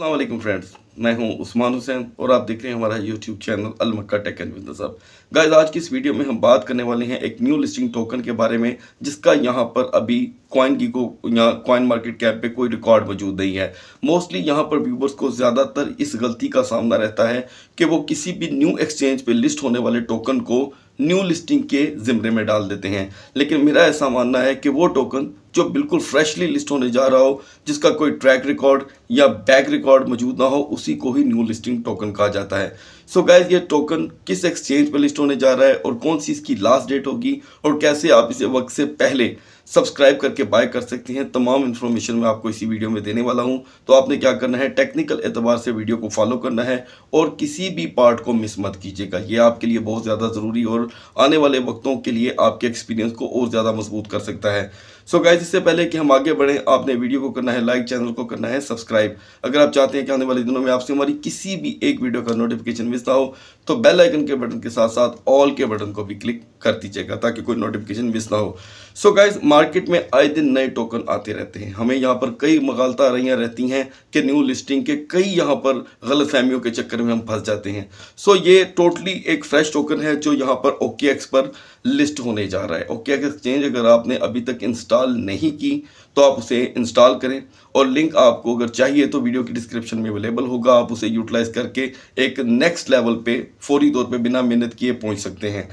अल्लाम फ्रेंड्स मैं हूं उस्मान हुसैन और आप देख रहे हैं हमारा यूट्यूब चैनल अलमक्का टेक एंड बिजनेस अब गाइज आज की इस वीडियो में हम बात करने वाले हैं एक न्यू लिस्टिंग टोकन के बारे में जिसका यहां पर अभी कॉइन की को या कॉइन मार्केट कैप पे कोई रिकॉर्ड मौजूद नहीं है मोस्टली यहाँ पर व्यूबर्स को ज़्यादातर इस गलती का सामना रहता है कि वो किसी भी न्यू एक्सचेंज पर लिस्ट होने वाले टोकन को न्यू लिस्टिंग के ज़िमरे में डाल देते हैं लेकिन मेरा ऐसा मानना है कि वो टोकन जो बिल्कुल फ्रेशली लिस्ट होने जा रहा हो जिसका कोई ट्रैक रिकॉर्ड या बैक रिकॉर्ड मौजूद ना हो उसी को ही न्यू लिस्टिंग टोकन कहा जाता है सो so गैज ये टोकन किस एक्सचेंज पर लिस्ट होने जा रहा है और कौन सी इसकी लास्ट डेट होगी और कैसे आप इसे वक्त से पहले सब्सक्राइब करके बाय कर सकती हैं तमाम इन्फॉर्मेशन मैं आपको इसी वीडियो में देने वाला हूं तो आपने क्या करना है टेक्निकल एतबार से वीडियो को फॉलो करना है और किसी भी पार्ट को मिस मत कीजिएगा ये आपके लिए बहुत ज़्यादा ज़रूरी और आने वाले वक्तों के लिए आपके एक्सपीरियंस को और ज़्यादा मजबूत कर सकता है सो गाइज इससे पहले कि हम आगे बढ़ें आपने वीडियो को करना है लाइक चैनल को करना है सब्सक्राइब अगर आप चाहते हैं कि आने वाले दिनों में आपसे हमारी किसी भी एक वीडियो का नोटिफिकेशन मिस ना हो तो बेल आइकन के बटन के साथ साथ ऑल के बटन को भी क्लिक कर दीजिएगा ताकि कोई नोटिफिकेशन मिस ना हो सो गाइज गाइज मार्केट में आए दिन नए टोकन आते रहते हैं हमें यहाँ पर कई मगालता रहती हैं कि न्यू लिस्टिंग के कई यहाँ पर गलत फहमियों के चक्कर में हम फंस जाते हैं सो ये टोटली एक फ्रेश टोकन है जो यहाँ पर ओके पर लिस्ट होने जा रहा है ओके एक्सचेंज अगर आपने अभी तक इंस्टॉल नहीं की तो आप उसे इंस्टॉल करें और लिंक आपको अगर चाहिए तो वीडियो की डिस्क्रिप्शन में अवेलेबल होगा आप उसे यूटिलाइज करके एक नेक्स्ट लेवल पे फौरी तौर पे बिना मेहनत किए पहुंच सकते हैं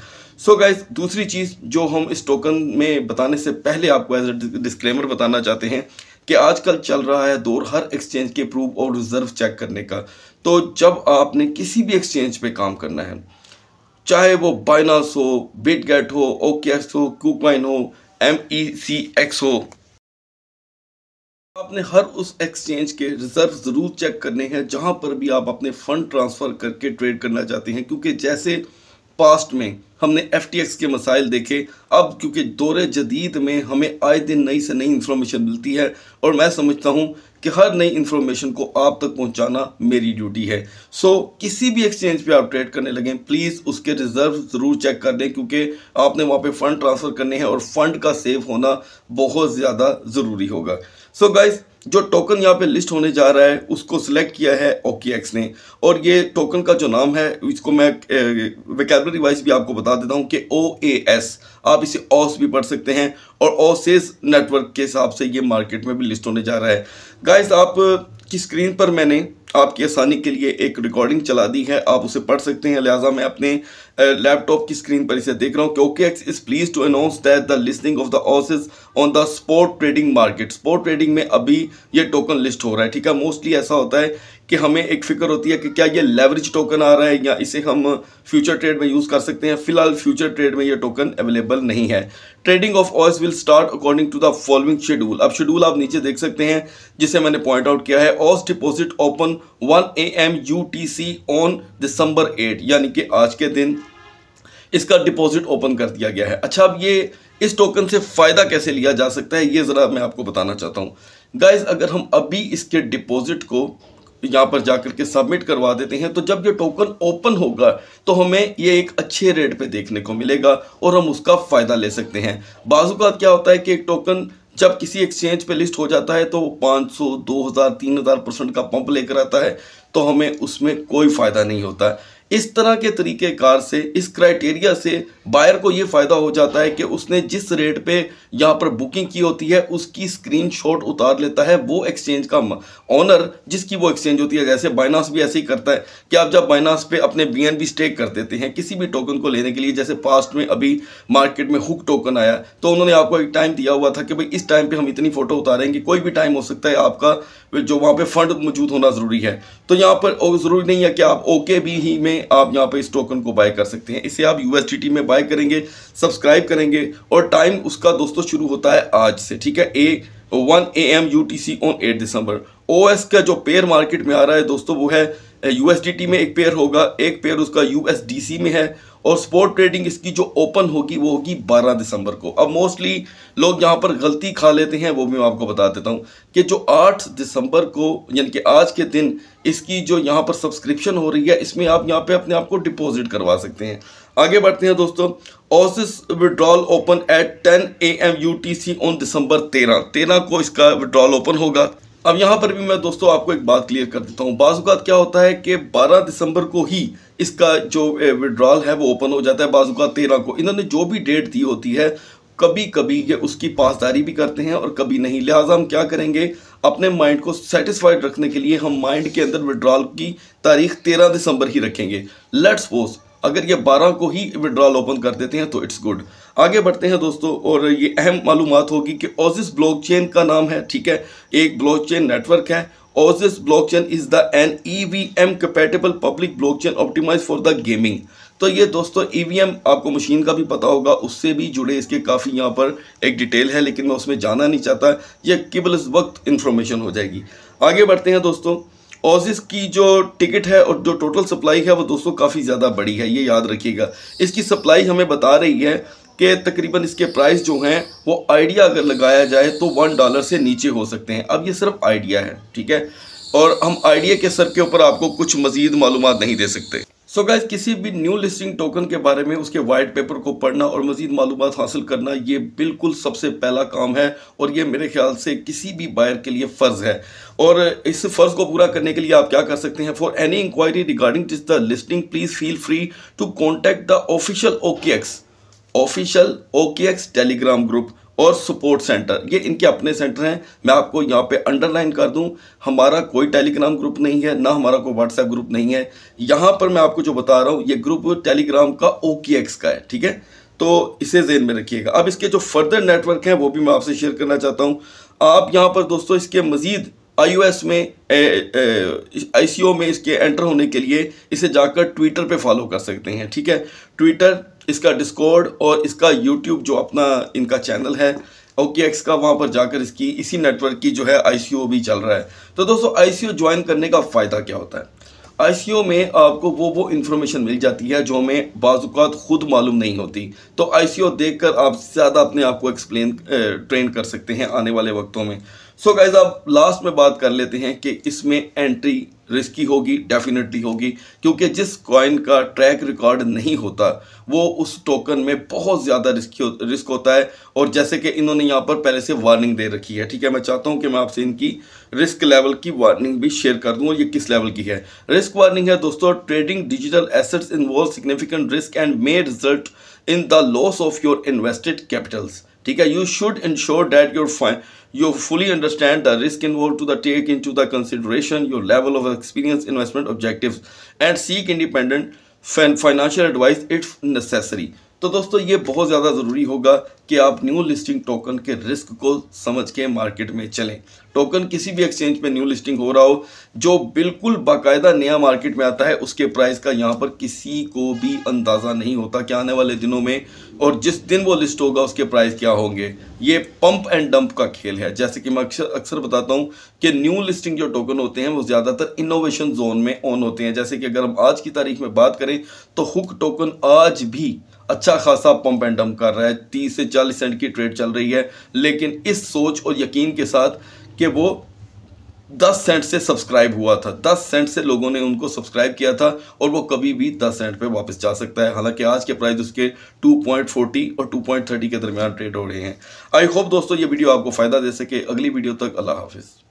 सो so गाइज दूसरी चीज़ जो हम इस टोकन में बताने से पहले आपको एज ए डिस्क्लेमर बताना चाहते हैं कि आजकल चल रहा है दौर हर एक्सचेंज के प्रूफ और रिजर्व चेक करने का तो जब आपने किसी भी एक्सचेंज पे काम करना है चाहे वो बाइनास हो बिट हो ओके हो क्यूकॉइन हो एम ई सी एक्स हो आपने हर उस एक्सचेंज के रिजर्व ज़रूर चेक करने हैं जहां पर भी आप अपने फ़ंड ट्रांसफ़र करके ट्रेड करना चाहते हैं क्योंकि जैसे पास्ट में हमने एफ के मसाइल देखे अब क्योंकि दौरे जदीद में हमें आए दिन नई से नई इन्फॉर्मेशन मिलती है और मैं समझता हूँ कि हर नई इन्फॉर्मेशन को आप तक पहुंचाना मेरी ड्यूटी है सो so, किसी भी एक्सचेंज पे आप ट्रेड करने लगें प्लीज़ उसके रिजर्व ज़रूर चेक कर लें क्योंकि आपने वहाँ पे फंड ट्रांसफ़र करने हैं और फंड का सेव होना बहुत ज़्यादा ज़रूरी होगा सो so, गाइस जो टोकन यहाँ पे लिस्ट होने जा रहा है उसको सिलेक्ट किया है ओकेएक्स ने और ये टोकन का जो नाम है इसको मैं वेकेबलरी वाइज भी आपको बता देता हूँ कि ओ ए एस आप इसे ओस भी पढ़ सकते हैं और ओसेस नेटवर्क e के हिसाब से ये मार्केट में भी लिस्ट होने जा रहा है गाइस आप uh, की स्क्रीन पर मैंने आपकी आसानी के लिए एक रिकॉर्डिंग चला दी है आप उसे पढ़ सकते हैं लिहाजा मैं अपने लैपटॉप की स्क्रीन पर इसे देख रहा हूँ क्योंकि is please to announce that the listing of the Oasys on the spot trading market spot trading में अभी ये टोकन लिस्ट हो रहा है ठीक है मोस्टली ऐसा होता है कि हमें एक फिक्र होती है कि क्या ये लेवरेज टोकन आ रहा है या इसे हम फ्यूचर ट्रेड में यूज़ कर सकते हैं फिलहाल फ्यूचर ट्रेड में ये टोकन अवेलेबल नहीं है trading of Oasys will start according to the following schedule अब शेड्यूल आप नीचे देख सकते हैं जिसे मैंने पॉइंट आउट किया है OAS deposit open one A M U T C on December eight यानी कि आज के दिन इसका डिपॉजिट ओपन कर दिया गया है अच्छा अब ये इस टोकन से फ़ायदा कैसे लिया जा सकता है ये ज़रा मैं आपको बताना चाहता हूँ गाइज अगर हम अभी इसके डिपॉजिट को यहाँ पर जाकर के सबमिट करवा देते हैं तो जब ये टोकन ओपन होगा तो हमें ये एक अच्छे रेट पे देखने को मिलेगा और हम उसका फ़ायदा ले सकते हैं बाजू का क्या होता है कि एक टोकन जब किसी एक्सचेंज पे लिस्ट हो जाता है तो 500, 2000, 3000 परसेंट का पंप लेकर आता है तो हमें उसमें कोई फ़ायदा नहीं होता है इस तरह के तरीक़ेकार से इस क्राइटेरिया से बायर को ये फ़ायदा हो जाता है कि उसने जिस रेट पे यहाँ पर बुकिंग की होती है उसकी स्क्रीनशॉट उतार लेता है वो एक्सचेंज का ऑनर जिसकी वो एक्सचेंज होती है जैसे बाइनास भी ऐसे ही करता है कि आप जब बाइनास पे अपने बी स्टेक कर देते हैं किसी भी टोकन को लेने के लिए जैसे पास्ट में अभी मार्केट में हुक टोकन आया तो उन्होंने आपको एक टाइम दिया हुआ था कि भाई इस टाइम पर हम इतनी फ़ोटो उतारेंगे कोई भी टाइम हो सकता है आपका जो वहाँ पर फ़ंड मौजूद होना ज़रूरी है तो यहाँ पर ज़रूरी नहीं है कि आप ओके भी ही में में आप यहाँ पे इस टोकन को बाय कर सकते हैं इसे आप यू में बाय करेंगे सब्सक्राइब करेंगे और टाइम उसका दोस्तों शुरू होता है आज से ठीक है A one A M U T C on eight December O S का जो पेयर मार्केट में आ रहा है दोस्तों वो है यू में एक पेयर होगा एक पेयर उसका यू में है और स्पोर्ट ट्रेडिंग इसकी जो ओपन होगी वो होगी 12 दिसंबर को अब मोस्टली लोग यहाँ पर गलती खा लेते हैं वो मैं आपको बता देता हूँ कि जो 8 दिसंबर को यानी कि आज के दिन इसकी जो यहाँ पर सब्सक्रिप्शन हो रही है इसमें आप यहाँ पे अपने आप को डिपॉजिट करवा सकते हैं आगे बढ़ते हैं दोस्तों Oasys withdrawal open at ten A M U T C on December तेरह तेरह को इसका विड्रॉल ओपन होगा अब यहाँ पर भी मैं दोस्तों आपको एक बात क्लियर कर देता हूँ बाजूकात क्या होता है कि बारह दिसंबर को ही इसका जो विड्रॉल है वो ओपन हो जाता है बाजू का तेरह को इन्होंने जो भी डेट दी होती है कभी कभी ये उसकी पासदारी भी करते हैं और कभी नहीं लिहाजा हम क्या करेंगे अपने माइंड को सेटिस्फाइड रखने के लिए हम माइंड के अंदर विड्रॉल की तारीख तेरह दिसंबर ही रखेंगे लेट्स पोज अगर ये बारह को ही विड्रॉल ओपन कर देते हैं तो इट्स गुड आगे बढ़ते हैं दोस्तों और ये अहम मालूम होगी कि ओजिस ब्लॉकचेन का नाम है ठीक है एक ब्लॉकचेन नेटवर्क है the blockchain is the an EVM compatible public blockchain optimized for the gaming. तो ये दोस्तों एम e आपको मशीन का भी पता होगा उससे भी जुड़े इसके काफ़ी यहाँ पर एक डिटेल है लेकिन मैं उसमें जाना नहीं चाहता यह केवल इस वक्त इन्फॉर्मेशन हो जाएगी आगे बढ़ते हैं दोस्तों ओजिस की जो टिकट है और जो टोटल सप्लाई है वो दोस्तों काफ़ी ज़्यादा बड़ी है ये याद रखिएगा इसकी सप्लाई हमें बता रही है के तकरीबन इसके प्राइस जो हैं वो आइडिया अगर लगाया जाए तो वन डॉलर से नीचे हो सकते हैं अब ये सिर्फ आइडिया है ठीक है और हम आइडिया के सर के ऊपर आपको कुछ मजीद मालूम नहीं दे सकते सो so गैस किसी भी न्यू लिस्टिंग टोकन के बारे में उसके वाइट पेपर को पढ़ना और मजीद मालूम हासिल करना ये बिल्कुल सबसे पहला काम है और ये मेरे ख्याल से किसी भी बायर के लिए फ़र्ज़ है और इस फ़र्ज़ को पूरा करने के लिए आप क्या कर सकते हैं for any inquiry regarding this the listing please feel free to contact the official OK X official OKX Telegram group और सपोर्ट सेंटर ये इनके अपने सेंटर हैं मैं आपको यहाँ पे अंडरलाइन कर दूँ हमारा कोई टेलीग्राम ग्रुप नहीं है ना हमारा कोई व्हाट्सएप ग्रुप नहीं है यहाँ पर मैं आपको जो बता रहा हूँ ये ग्रुप टेलीग्राम का ओ का है ठीक है तो इसे जेन में रखिएगा अब इसके जो फर्दर नेटवर्क हैं वो भी मैं आपसे शेयर करना चाहता हूँ आप यहाँ पर दोस्तों इसके मज़ीद आईओएस में आईसीओ में इसके एंटर होने के लिए इसे जाकर ट्विटर पे फॉलो कर सकते हैं ठीक है ट्विटर इसका डिस्कॉर्ड और इसका यूट्यूब जो अपना इनका चैनल है ओके एक्स का वहाँ पर जाकर इसकी इसी नेटवर्क की जो है आईसीओ भी चल रहा है तो दोस्तों आईसीओ ज्वाइन करने का फ़ायदा क्या होता है आई में आपको वो वो इन्फॉर्मेशन मिल जाती है जो हमें बाज़ात ख़ुद मालूम नहीं होती तो आई सी देखकर आप ज़्यादा अपने आप को एक्सप्लेन ट्रेन कर सकते हैं आने वाले वक्तों में सो so गाइज आप लास्ट में बात कर लेते हैं कि इसमें एंट्री रिस्की होगी डेफिनेटली होगी क्योंकि जिस कॉइन का ट्रैक रिकॉर्ड नहीं होता वो उस टोकन में बहुत ज़्यादा रिस्की रिस्क होता है और जैसे कि इन्होंने यहाँ पर पहले से वार्निंग दे रखी है ठीक है मैं चाहता हूँ कि मैं आपसे इनकी रिस्क लेवल की वार्निंग भी शेयर कर दूँ और ये किस लेवल की है रिस्क वार्निंग है दोस्तों trading digital assets involve significant risk and may result in the loss of your invested capitals ठीक है you should ensure that your you fully understand the risk involved to the take into the consideration your level of experience investment objectives and seek independent financial advice if necessary तो दोस्तों ये बहुत ज़्यादा ज़रूरी होगा कि आप न्यू लिस्टिंग टोकन के रिस्क को समझ के मार्केट में चलें टोकन किसी भी एक्सचेंज में न्यू लिस्टिंग हो रहा हो जो बिल्कुल बाकायदा नया मार्केट में आता है उसके प्राइस का यहाँ पर किसी को भी अंदाज़ा नहीं होता कि आने वाले दिनों में और जिस दिन वो लिस्ट होगा उसके प्राइस क्या होंगे ये पम्प एंड डंप का खेल है जैसे कि मैं अक्सर अक्सर बताता हूँ कि न्यू लिस्टिंग जो टोकन होते हैं वो ज़्यादातर इनोवेशन जोन में ऑन होते हैं जैसे कि अगर हम आज की तारीख में बात करें तो हुक टोकन आज भी अच्छा खासा पंप एंड डम कर रहा है तीस से चालीस सेंट की ट्रेड चल रही है लेकिन इस सोच और यकीन के साथ कि वो दस सेंट से सब्सक्राइब हुआ था दस सेंट से लोगों ने उनको सब्सक्राइब किया था और वो कभी भी दस सेंट पे वापस जा सकता है हालांकि आज के प्राइस उसके 2.40 और 2.30 के दरमियान ट्रेड हो रहे हैं आई होप दोस्तों ये वीडियो आपको फ़ायदा दे सके अगली वीडियो तक अल्लाह हाफिज़